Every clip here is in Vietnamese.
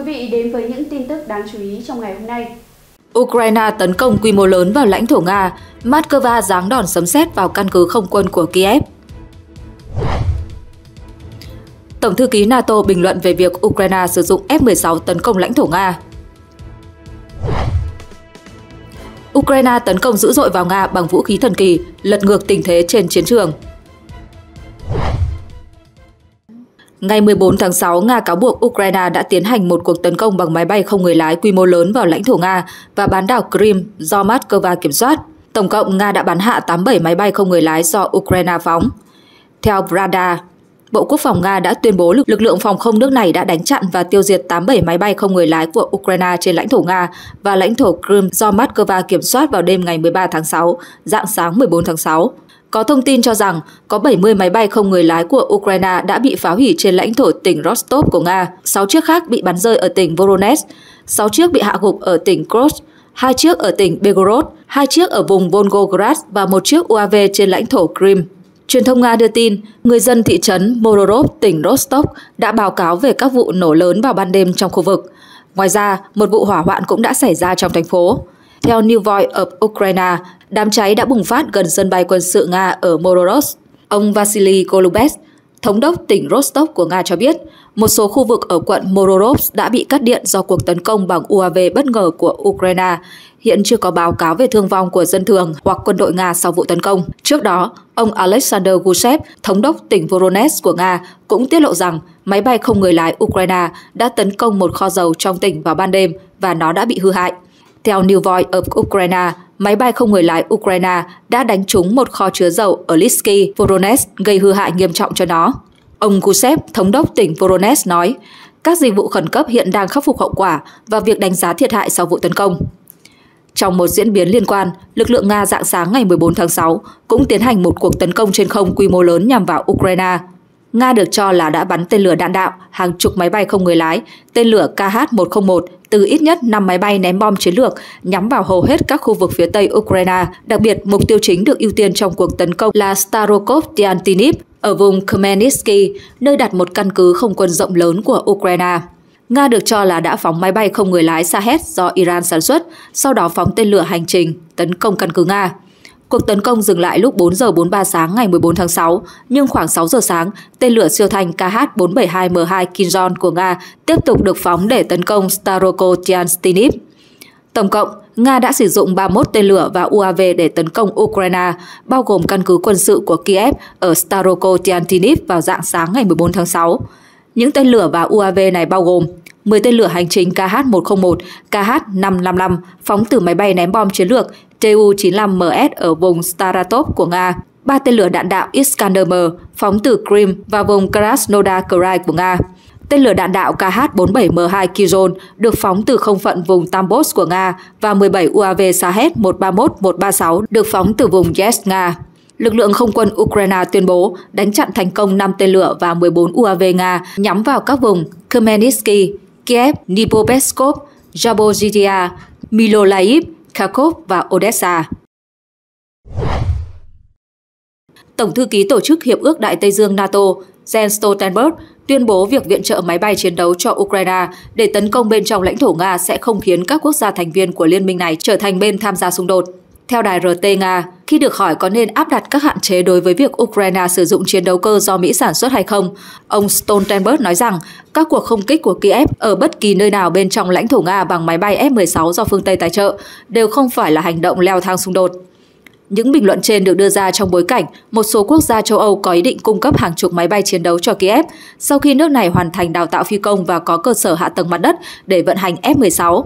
quý vị đến với những tin tức đáng chú ý trong ngày hôm nay. Ukraine tấn công quy mô lớn vào lãnh thổ Nga, Moscow giáng đòn sấm sét vào căn cứ không quân của Kiev. Tổng thư ký NATO bình luận về việc Ukraine sử dụng F-16 tấn công lãnh thổ Nga. Ukraine tấn công dữ dội vào Nga bằng vũ khí thần kỳ, lật ngược tình thế trên chiến trường. Ngày 14 tháng 6, Nga cáo buộc Ukraine đã tiến hành một cuộc tấn công bằng máy bay không người lái quy mô lớn vào lãnh thổ Nga và bán đảo Crimea do Moscow kiểm soát. Tổng cộng, Nga đã bắn hạ 87 máy bay không người lái do Ukraine phóng. Theo Brada, Bộ Quốc phòng Nga đã tuyên bố lực, lực lượng phòng không nước này đã đánh chặn và tiêu diệt 87 máy bay không người lái của Ukraine trên lãnh thổ Nga và lãnh thổ Crimea do Moscow kiểm soát vào đêm ngày 13 tháng 6, dạng sáng 14 tháng 6. Có thông tin cho rằng có 70 máy bay không người lái của Ukraine đã bị phá hủy trên lãnh thổ tỉnh Rostov của Nga, 6 chiếc khác bị bắn rơi ở tỉnh Voronezh, 6 chiếc bị hạ gục ở tỉnh Kursk, 2 chiếc ở tỉnh Belgorod, 2 chiếc ở vùng Volgograd và một chiếc UAV trên lãnh thổ Crimea. Truyền thông Nga đưa tin, người dân thị trấn Morodov, tỉnh Rostov đã báo cáo về các vụ nổ lớn vào ban đêm trong khu vực. Ngoài ra, một vụ hỏa hoạn cũng đã xảy ra trong thành phố. Theo New Voice of Ukraine, đám cháy đã bùng phát gần sân bay quân sự Nga ở Mororos. Ông Vasily Golubets, thống đốc tỉnh Rostov của Nga cho biết, một số khu vực ở quận Mororovsk đã bị cắt điện do cuộc tấn công bằng UAV bất ngờ của Ukraine. Hiện chưa có báo cáo về thương vong của dân thường hoặc quân đội Nga sau vụ tấn công. Trước đó, ông Alexander Gusev, thống đốc tỉnh Voronezh của Nga, cũng tiết lộ rằng máy bay không người lái Ukraine đã tấn công một kho dầu trong tỉnh vào ban đêm và nó đã bị hư hại. Theo New Voice of Ukraine, máy bay không người lái Ukraine đã đánh trúng một kho chứa dầu ở Litsky, Voronezh gây hư hại nghiêm trọng cho nó. Ông Gusev, thống đốc tỉnh Voronezh nói, các dịch vụ khẩn cấp hiện đang khắc phục hậu quả và việc đánh giá thiệt hại sau vụ tấn công. Trong một diễn biến liên quan, lực lượng Nga dạng sáng ngày 14 tháng 6 cũng tiến hành một cuộc tấn công trên không quy mô lớn nhằm vào Ukraine. Nga được cho là đã bắn tên lửa đạn đạo, hàng chục máy bay không người lái, tên lửa KH-101 từ ít nhất 5 máy bay ném bom chiến lược nhắm vào hầu hết các khu vực phía tây Ukraine. Đặc biệt, mục tiêu chính được ưu tiên trong cuộc tấn công là Starokov Tiantinip ở vùng Khmelnytsky, nơi đặt một căn cứ không quân rộng lớn của Ukraine. Nga được cho là đã phóng máy bay không người lái Sahed do Iran sản xuất, sau đó phóng tên lửa hành trình, tấn công căn cứ Nga. Cuộc tấn công dừng lại lúc 4 giờ 43 sáng ngày 14 tháng 6, nhưng khoảng 6 giờ sáng, tên lửa siêu thanh KH-472M2 Kinjon của Nga tiếp tục được phóng để tấn công Staroko Tianstiniv. Tổng cộng, Nga đã sử dụng 31 tên lửa và UAV để tấn công Ukraine, bao gồm căn cứ quân sự của Kiev ở Staroko Tiantinip vào dạng sáng ngày 14 tháng 6. Những tên lửa và UAV này bao gồm 10 tên lửa hành trình KH-101, KH-555 phóng từ máy bay ném bom chiến lược Tu-95MS ở vùng Staratop của Nga, ba tên lửa đạn đạo Iskander-M phóng từ Crimea và vùng Krasnodar Krai của Nga. Tên lửa đạn đạo KH-47M2 Kizon được phóng từ không phận vùng Tambos của Nga và 17 UAV Sahet 131-136 được phóng từ vùng Yes Nga. Lực lượng không quân Ukraine tuyên bố đánh chặn thành công 5 tên lửa và 14 UAV Nga nhắm vào các vùng Khmelnytsky, Kiev, Dnipropetrovsk, Zaporizhia, Mykolaiv, Kharkov và Odessa. Tổng thư ký Tổ chức Hiệp ước Đại Tây Dương NATO Jens Stoltenberg tuyên bố việc viện trợ máy bay chiến đấu cho Ukraine để tấn công bên trong lãnh thổ Nga sẽ không khiến các quốc gia thành viên của liên minh này trở thành bên tham gia xung đột. Theo đài RT Nga, khi được hỏi có nên áp đặt các hạn chế đối với việc Ukraine sử dụng chiến đấu cơ do Mỹ sản xuất hay không, ông Stoltenberg nói rằng các cuộc không kích của Kiev ở bất kỳ nơi nào bên trong lãnh thổ Nga bằng máy bay F-16 do phương Tây tài trợ đều không phải là hành động leo thang xung đột. Những bình luận trên được đưa ra trong bối cảnh một số quốc gia châu Âu có ý định cung cấp hàng chục máy bay chiến đấu cho Kiev sau khi nước này hoàn thành đào tạo phi công và có cơ sở hạ tầng mặt đất để vận hành F-16.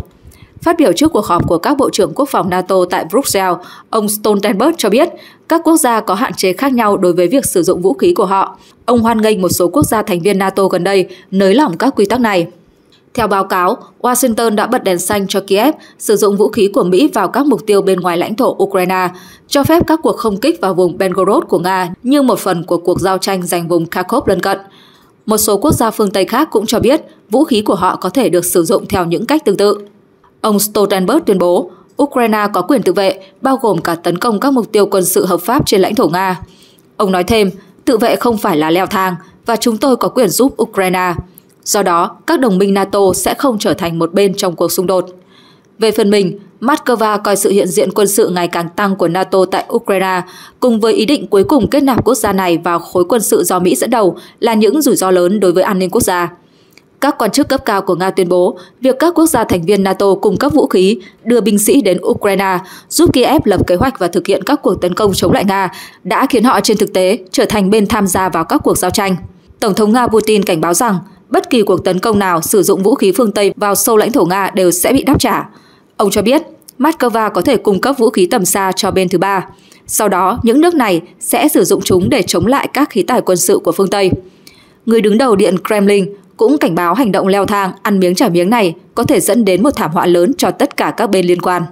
Phát biểu trước cuộc họp của các bộ trưởng quốc phòng NATO tại Bruxelles, ông Stoltenberg cho biết các quốc gia có hạn chế khác nhau đối với việc sử dụng vũ khí của họ. Ông hoan nghênh một số quốc gia thành viên NATO gần đây nới lỏng các quy tắc này. Theo báo cáo, Washington đã bật đèn xanh cho Kiev sử dụng vũ khí của Mỹ vào các mục tiêu bên ngoài lãnh thổ Ukraine, cho phép các cuộc không kích vào vùng Belgorod của Nga như một phần của cuộc giao tranh giành vùng Kharkov lân cận. Một số quốc gia phương Tây khác cũng cho biết vũ khí của họ có thể được sử dụng theo những cách tương tự. Ông Stoltenberg tuyên bố Ukraine có quyền tự vệ, bao gồm cả tấn công các mục tiêu quân sự hợp pháp trên lãnh thổ Nga. Ông nói thêm, tự vệ không phải là leo thang và chúng tôi có quyền giúp Ukraine. Do đó, các đồng minh NATO sẽ không trở thành một bên trong cuộc xung đột. Về phần mình, Moscow coi sự hiện diện quân sự ngày càng tăng của NATO tại Ukraine cùng với ý định cuối cùng kết nạp quốc gia này vào khối quân sự do Mỹ dẫn đầu là những rủi ro lớn đối với an ninh quốc gia các quan chức cấp cao của Nga tuyên bố việc các quốc gia thành viên NATO cung cấp vũ khí, đưa binh sĩ đến Ukraine, giúp Kiev lập kế hoạch và thực hiện các cuộc tấn công chống lại Nga đã khiến họ trên thực tế trở thành bên tham gia vào các cuộc giao tranh. Tổng thống Nga Putin cảnh báo rằng bất kỳ cuộc tấn công nào sử dụng vũ khí phương Tây vào sâu lãnh thổ Nga đều sẽ bị đáp trả. Ông cho biết Moscow có thể cung cấp vũ khí tầm xa cho bên thứ ba. Sau đó, những nước này sẽ sử dụng chúng để chống lại các khí tài quân sự của phương Tây. Người đứng đầu Điện Kremlin, cũng cảnh báo hành động leo thang, ăn miếng trả miếng này có thể dẫn đến một thảm họa lớn cho tất cả các bên liên quan.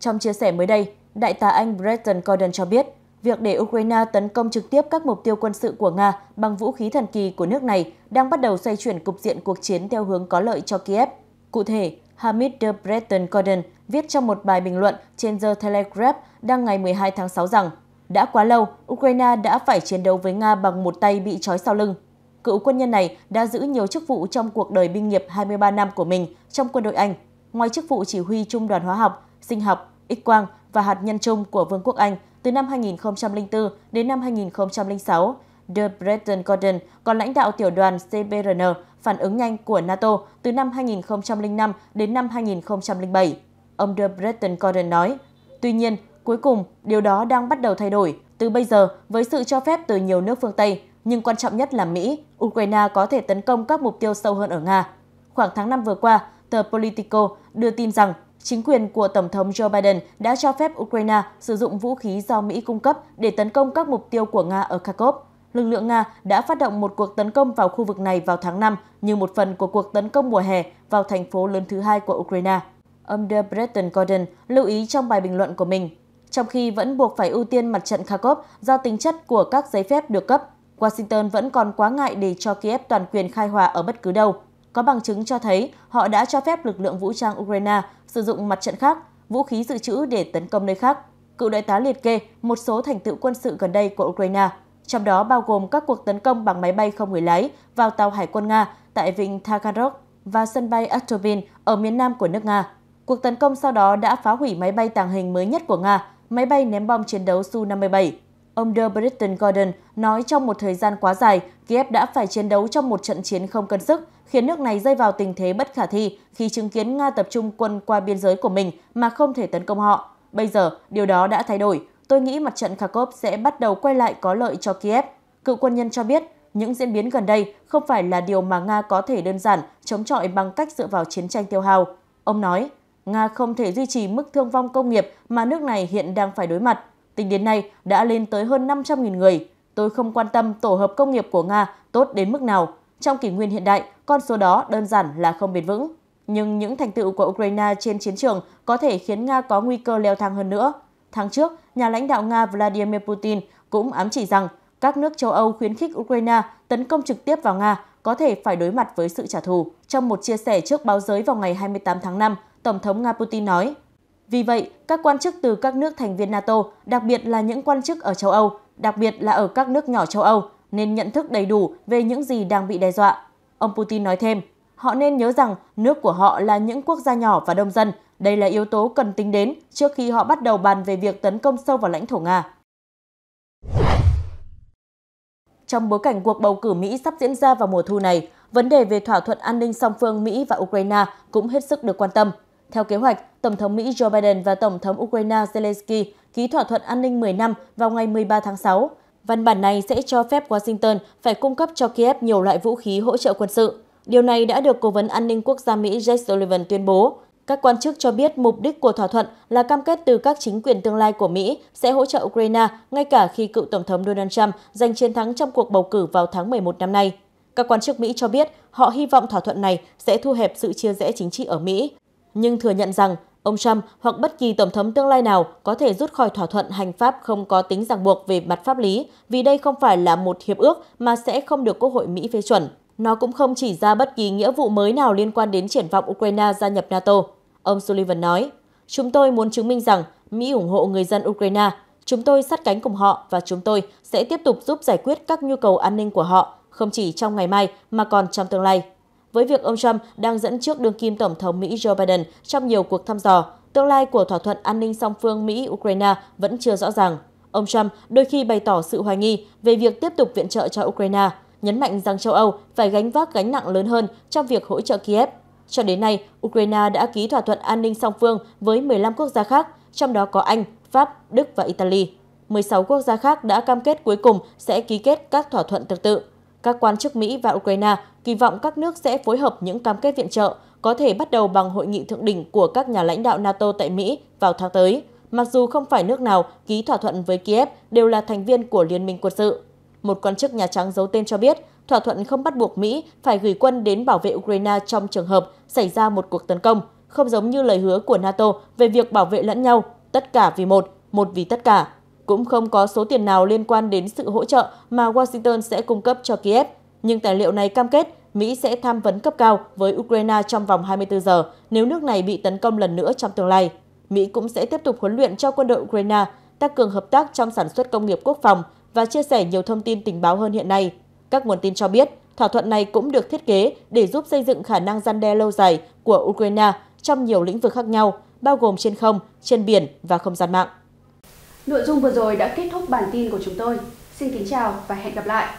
Trong chia sẻ mới đây, Đại tá Anh Bretton Gordon cho biết, việc để Ukraine tấn công trực tiếp các mục tiêu quân sự của Nga bằng vũ khí thần kỳ của nước này đang bắt đầu xoay chuyển cục diện cuộc chiến theo hướng có lợi cho Kiev. Cụ thể, Hamid de Bretton Gordon viết trong một bài bình luận trên The Telegraph đăng ngày 12 tháng 6 rằng đã quá lâu, Ukraine đã phải chiến đấu với Nga bằng một tay bị trói sau lưng. Cựu quân nhân này đã giữ nhiều chức vụ trong cuộc đời binh nghiệp 23 năm của mình trong quân đội Anh, ngoài chức vụ chỉ huy Trung đoàn Hóa học, Sinh học, X quang và Hạt nhân chung của Vương quốc Anh từ năm 2004 đến năm 2006. The Breton Gordon còn lãnh đạo tiểu đoàn CBRN phản ứng nhanh của NATO từ năm 2005 đến năm 2007. Ông The Breton Gordon nói, Tuy nhiên, Cuối cùng, điều đó đang bắt đầu thay đổi từ bây giờ với sự cho phép từ nhiều nước phương Tây, nhưng quan trọng nhất là Mỹ, Ukraine có thể tấn công các mục tiêu sâu hơn ở Nga. Khoảng tháng 5 vừa qua, tờ Politico đưa tin rằng chính quyền của Tổng thống Joe Biden đã cho phép Ukraine sử dụng vũ khí do Mỹ cung cấp để tấn công các mục tiêu của Nga ở Kharkov. Lực lượng Nga đã phát động một cuộc tấn công vào khu vực này vào tháng 5 như một phần của cuộc tấn công mùa hè vào thành phố lớn thứ hai của Ukraine. Ông De Breton Gordon lưu ý trong bài bình luận của mình trong khi vẫn buộc phải ưu tiên mặt trận Kharkov do tính chất của các giấy phép được cấp. Washington vẫn còn quá ngại để cho Kiev toàn quyền khai hòa ở bất cứ đâu. Có bằng chứng cho thấy họ đã cho phép lực lượng vũ trang Ukraine sử dụng mặt trận khác, vũ khí dự trữ để tấn công nơi khác. Cựu đại tá liệt kê một số thành tựu quân sự gần đây của Ukraine, trong đó bao gồm các cuộc tấn công bằng máy bay không người lái vào tàu hải quân Nga tại vịnh Taganrog và sân bay Aktobin ở miền nam của nước Nga. Cuộc tấn công sau đó đã phá hủy máy bay tàng hình mới nhất của Nga, máy bay ném bom chiến đấu Su-57. Ông Der Britton Gordon nói trong một thời gian quá dài, Kiev đã phải chiến đấu trong một trận chiến không cân sức, khiến nước này rơi vào tình thế bất khả thi khi chứng kiến Nga tập trung quân qua biên giới của mình mà không thể tấn công họ. Bây giờ, điều đó đã thay đổi. Tôi nghĩ mặt trận Kharkov sẽ bắt đầu quay lại có lợi cho Kiev. Cựu quân nhân cho biết, những diễn biến gần đây không phải là điều mà Nga có thể đơn giản chống chọi bằng cách dựa vào chiến tranh tiêu hao. Ông nói, Nga không thể duy trì mức thương vong công nghiệp mà nước này hiện đang phải đối mặt. Tính đến nay đã lên tới hơn 500.000 người. Tôi không quan tâm tổ hợp công nghiệp của Nga tốt đến mức nào. Trong kỷ nguyên hiện đại, con số đó đơn giản là không bền vững. Nhưng những thành tựu của Ukraine trên chiến trường có thể khiến Nga có nguy cơ leo thang hơn nữa. Tháng trước, nhà lãnh đạo Nga Vladimir Putin cũng ám chỉ rằng các nước châu Âu khuyến khích Ukraine tấn công trực tiếp vào Nga có thể phải đối mặt với sự trả thù. Trong một chia sẻ trước báo giới vào ngày 28 tháng 5, Tổng thống Nga Putin nói. Vì vậy, các quan chức từ các nước thành viên NATO, đặc biệt là những quan chức ở châu Âu, đặc biệt là ở các nước nhỏ châu Âu, nên nhận thức đầy đủ về những gì đang bị đe dọa. Ông Putin nói thêm, họ nên nhớ rằng nước của họ là những quốc gia nhỏ và đông dân. Đây là yếu tố cần tính đến trước khi họ bắt đầu bàn về việc tấn công sâu vào lãnh thổ Nga. Trong bối cảnh cuộc bầu cử Mỹ sắp diễn ra vào mùa thu này, vấn đề về thỏa thuận an ninh song phương Mỹ và Ukraine cũng hết sức được quan tâm. Theo kế hoạch, Tổng thống Mỹ Joe Biden và Tổng thống Ukraine Zelensky ký thỏa thuận an ninh 10 năm vào ngày 13 tháng 6. Văn bản này sẽ cho phép Washington phải cung cấp cho Kiev nhiều loại vũ khí hỗ trợ quân sự. Điều này đã được Cố vấn An ninh Quốc gia Mỹ Jake Sullivan tuyên bố. Các quan chức cho biết mục đích của thỏa thuận là cam kết từ các chính quyền tương lai của Mỹ sẽ hỗ trợ Ukraine ngay cả khi cựu Tổng thống Donald Trump giành chiến thắng trong cuộc bầu cử vào tháng 11 năm nay. Các quan chức Mỹ cho biết họ hy vọng thỏa thuận này sẽ thu hẹp sự chia rẽ chính trị ở Mỹ, nhưng thừa nhận rằng ông Trump hoặc bất kỳ tổng thống tương lai nào có thể rút khỏi thỏa thuận hành pháp không có tính ràng buộc về mặt pháp lý vì đây không phải là một hiệp ước mà sẽ không được Quốc hội Mỹ phê chuẩn. Nó cũng không chỉ ra bất kỳ nghĩa vụ mới nào liên quan đến triển vọng Ukraine gia nhập NATO. Ông Sullivan nói, chúng tôi muốn chứng minh rằng Mỹ ủng hộ người dân Ukraine, chúng tôi sát cánh cùng họ và chúng tôi sẽ tiếp tục giúp giải quyết các nhu cầu an ninh của họ, không chỉ trong ngày mai mà còn trong tương lai với việc ông Trump đang dẫn trước đương kim Tổng thống Mỹ Joe Biden trong nhiều cuộc thăm dò, tương lai của thỏa thuận an ninh song phương Mỹ-Ukraine vẫn chưa rõ ràng. Ông Trump đôi khi bày tỏ sự hoài nghi về việc tiếp tục viện trợ cho Ukraine, nhấn mạnh rằng châu Âu phải gánh vác gánh nặng lớn hơn trong việc hỗ trợ Kiev. Cho đến nay, Ukraine đã ký thỏa thuận an ninh song phương với 15 quốc gia khác, trong đó có Anh, Pháp, Đức và Italy. 16 quốc gia khác đã cam kết cuối cùng sẽ ký kết các thỏa thuận tương tự. Các quan chức Mỹ và Ukraine kỳ vọng các nước sẽ phối hợp những cam kết viện trợ có thể bắt đầu bằng hội nghị thượng đỉnh của các nhà lãnh đạo NATO tại Mỹ vào tháng tới, mặc dù không phải nước nào ký thỏa thuận với Kiev đều là thành viên của Liên minh quân sự. Một quan chức Nhà Trắng giấu tên cho biết, thỏa thuận không bắt buộc Mỹ phải gửi quân đến bảo vệ Ukraine trong trường hợp xảy ra một cuộc tấn công, không giống như lời hứa của NATO về việc bảo vệ lẫn nhau, tất cả vì một, một vì tất cả. Cũng không có số tiền nào liên quan đến sự hỗ trợ mà Washington sẽ cung cấp cho Kiev nhưng tài liệu này cam kết Mỹ sẽ tham vấn cấp cao với Ukraine trong vòng 24 giờ nếu nước này bị tấn công lần nữa trong tương lai. Mỹ cũng sẽ tiếp tục huấn luyện cho quân đội Ukraine, tăng cường hợp tác trong sản xuất công nghiệp quốc phòng và chia sẻ nhiều thông tin tình báo hơn hiện nay. Các nguồn tin cho biết, thỏa thuận này cũng được thiết kế để giúp xây dựng khả năng gian đe lâu dài của Ukraine trong nhiều lĩnh vực khác nhau, bao gồm trên không, trên biển và không gian mạng. Nội dung vừa rồi đã kết thúc bản tin của chúng tôi. Xin kính chào và hẹn gặp lại!